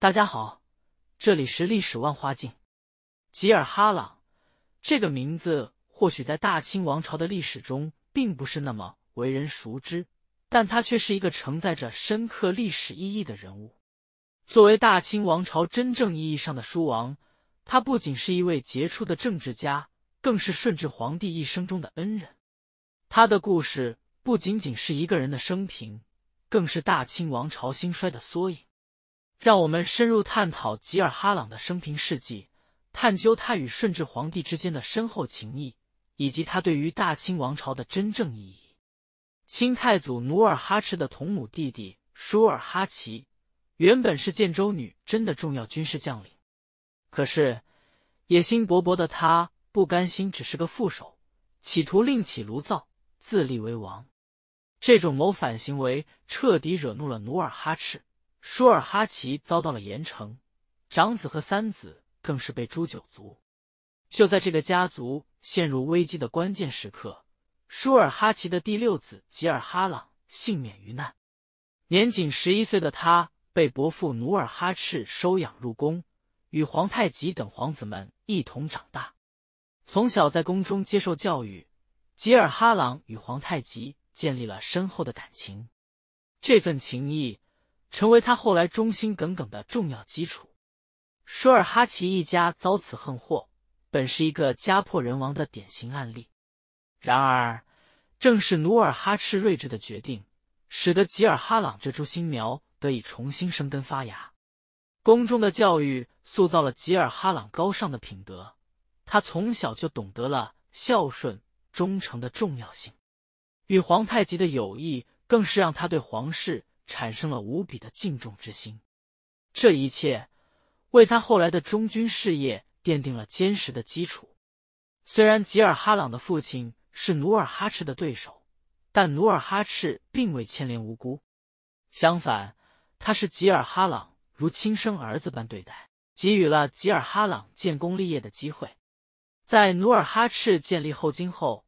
大家好，这里是历史万花镜。吉尔哈朗这个名字或许在大清王朝的历史中并不是那么为人熟知，但他却是一个承载着深刻历史意义的人物。作为大清王朝真正意义上的书王，他不仅是一位杰出的政治家，更是顺治皇帝一生中的恩人。他的故事不仅仅是一个人的生平，更是大清王朝兴衰的缩影。让我们深入探讨吉尔哈朗的生平事迹，探究他与顺治皇帝之间的深厚情谊，以及他对于大清王朝的真正意义。清太祖努尔哈赤的同母弟弟舒尔哈齐，原本是建州女真的重要军事将领，可是野心勃勃的他不甘心只是个副手，企图另起炉灶，自立为王。这种谋反行为彻底惹怒了努尔哈赤。舒尔哈齐遭到了严惩，长子和三子更是被诛九族。就在这个家族陷入危机的关键时刻，舒尔哈齐的第六子吉尔哈朗幸免于难。年仅十一岁的他被伯父努尔哈赤收养入宫，与皇太极等皇子们一同长大。从小在宫中接受教育，吉尔哈朗与皇太极建立了深厚的感情。这份情谊。成为他后来忠心耿耿的重要基础。舒尔哈齐一家遭此横祸，本是一个家破人亡的典型案例。然而，正是努尔哈赤睿智的决定，使得吉尔哈朗这株新苗得以重新生根发芽。宫中的教育塑造了吉尔哈朗高尚的品德，他从小就懂得了孝顺、忠诚的重要性。与皇太极的友谊更是让他对皇室。产生了无比的敬重之心，这一切为他后来的忠君事业奠定了坚实的基础。虽然吉尔哈朗的父亲是努尔哈赤的对手，但努尔哈赤并未牵连无辜，相反，他是吉尔哈朗如亲生儿子般对待，给予了吉尔哈朗建功立业的机会。在努尔哈赤建立后金后，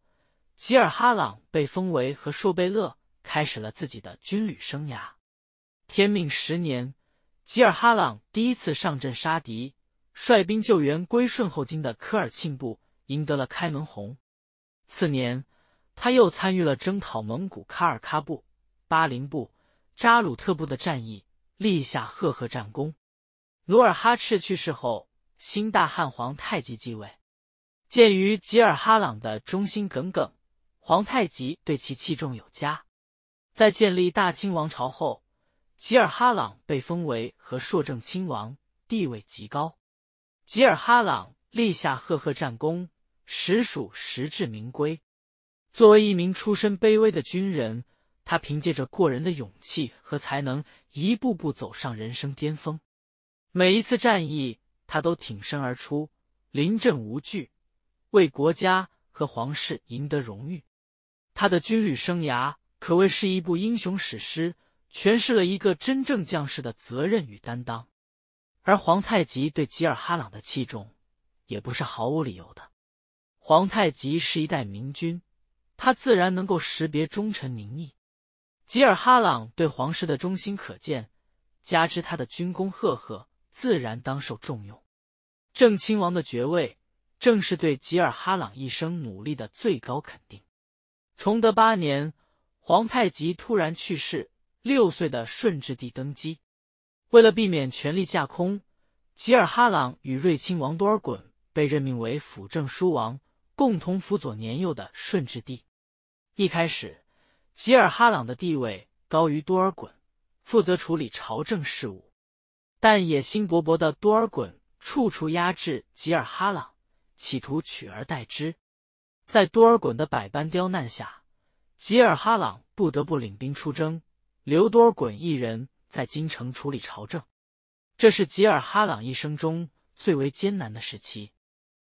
吉尔哈朗被封为和硕贝勒。开始了自己的军旅生涯。天命十年，吉尔哈朗第一次上阵杀敌，率兵救援归顺后金的科尔沁部，赢得了开门红。次年，他又参与了征讨蒙古喀尔喀部、巴林部、扎鲁特部的战役，立下赫赫战功。努尔哈赤去世后，新大汗皇太极继位，鉴于吉尔哈朗的忠心耿耿，皇太极对其器重有加。在建立大清王朝后，吉尔哈朗被封为和硕正亲王，地位极高。吉尔哈朗立下赫赫战功，实属实至名归。作为一名出身卑微的军人，他凭借着过人的勇气和才能，一步步走上人生巅峰。每一次战役，他都挺身而出，临阵无惧，为国家和皇室赢得荣誉。他的军旅生涯。可谓是一部英雄史诗，诠释了一个真正将士的责任与担当。而皇太极对吉尔哈朗的器重，也不是毫无理由的。皇太极是一代明君，他自然能够识别忠臣名义。吉尔哈朗对皇室的忠心可见，加之他的军功赫赫，自然当受重用。正亲王的爵位，正是对吉尔哈朗一生努力的最高肯定。崇德八年。皇太极突然去世，六岁的顺治帝登基。为了避免权力架空，吉尔哈朗与瑞亲王多尔衮被任命为辅政书王，共同辅佐年幼的顺治帝。一开始，吉尔哈朗的地位高于多尔衮，负责处理朝政事务。但野心勃勃的多尔衮处处压制吉尔哈朗，企图取而代之。在多尔衮的百般刁难下，吉尔哈朗不得不领兵出征，刘多尔衮一人在京城处理朝政。这是吉尔哈朗一生中最为艰难的时期。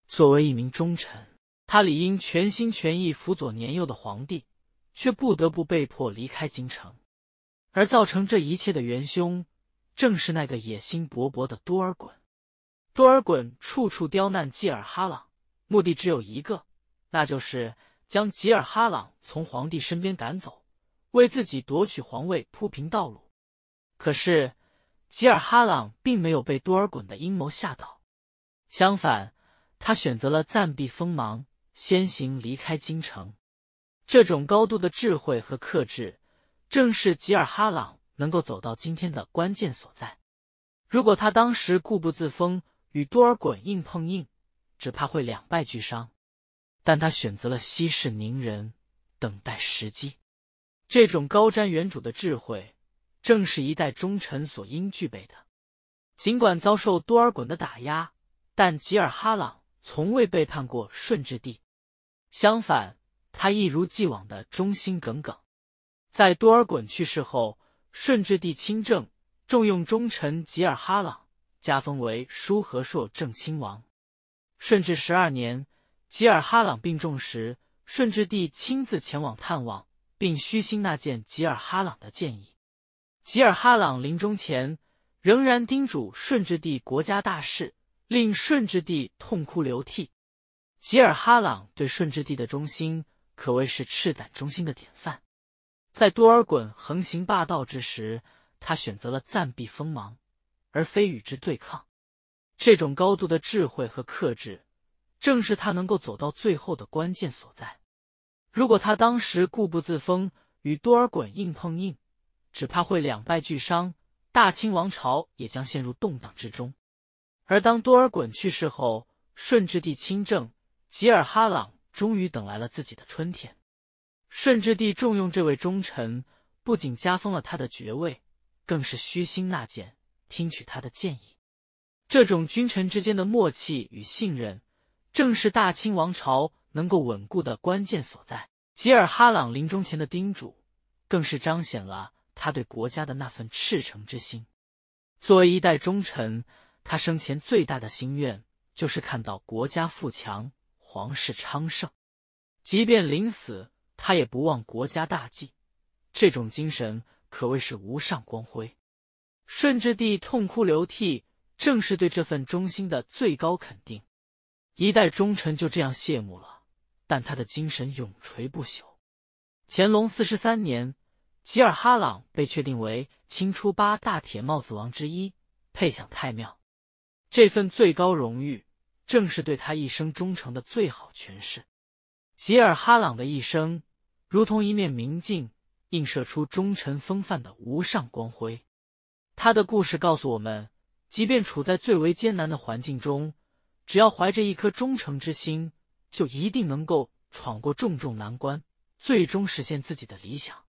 作为一名忠臣，他理应全心全意辅佐年幼的皇帝，却不得不被迫离开京城。而造成这一切的元凶，正是那个野心勃勃的多尔衮。多尔衮处处刁难吉尔哈朗，目的只有一个，那就是。将吉尔哈朗从皇帝身边赶走，为自己夺取皇位铺平道路。可是，吉尔哈朗并没有被多尔衮的阴谋吓倒，相反，他选择了暂避锋芒，先行离开京城。这种高度的智慧和克制，正是吉尔哈朗能够走到今天的关键所在。如果他当时固步自封，与多尔衮硬碰硬，只怕会两败俱伤。但他选择了息事宁人，等待时机。这种高瞻远瞩的智慧，正是一代忠臣所应具备的。尽管遭受多尔衮的打压，但吉尔哈朗从未背叛过顺治帝。相反，他一如既往的忠心耿耿。在多尔衮去世后，顺治帝亲政，重用忠臣吉尔哈朗，加封为舒和硕正亲王。顺治十二年。吉尔哈朗病重时，顺治帝亲自前往探望，并虚心纳谏吉尔哈朗的建议。吉尔哈朗临终前仍然叮嘱顺治帝国家大事，令顺治帝痛哭流涕。吉尔哈朗对顺治帝的忠心可谓是赤胆忠心的典范。在多尔衮横行霸道之时，他选择了暂避锋芒，而非与之对抗。这种高度的智慧和克制。正是他能够走到最后的关键所在。如果他当时固步自封，与多尔衮硬碰硬，只怕会两败俱伤，大清王朝也将陷入动荡之中。而当多尔衮去世后，顺治帝亲政，吉尔哈朗终于等来了自己的春天。顺治帝重用这位忠臣，不仅加封了他的爵位，更是虚心纳谏，听取他的建议。这种君臣之间的默契与信任。正是大清王朝能够稳固的关键所在。吉尔哈朗临终前的叮嘱，更是彰显了他对国家的那份赤诚之心。作为一代忠臣，他生前最大的心愿就是看到国家富强、皇室昌盛。即便临死，他也不忘国家大计。这种精神可谓是无上光辉。顺治帝痛哭流涕，正是对这份忠心的最高肯定。一代忠臣就这样谢幕了，但他的精神永垂不朽。乾隆四十三年，吉尔哈朗被确定为清初八大铁帽子王之一，配享太庙。这份最高荣誉，正是对他一生忠诚的最好诠释。吉尔哈朗的一生，如同一面明镜，映射出忠臣风范的无上光辉。他的故事告诉我们，即便处在最为艰难的环境中，只要怀着一颗忠诚之心，就一定能够闯过重重难关，最终实现自己的理想。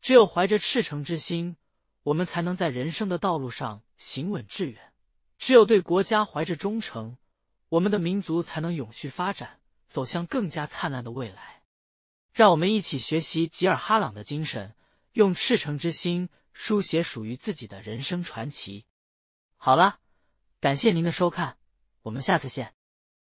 只有怀着赤诚之心，我们才能在人生的道路上行稳致远。只有对国家怀着忠诚，我们的民族才能永续发展，走向更加灿烂的未来。让我们一起学习吉尔哈朗的精神，用赤诚之心书写属于自己的人生传奇。好了，感谢您的收看。我们下次见。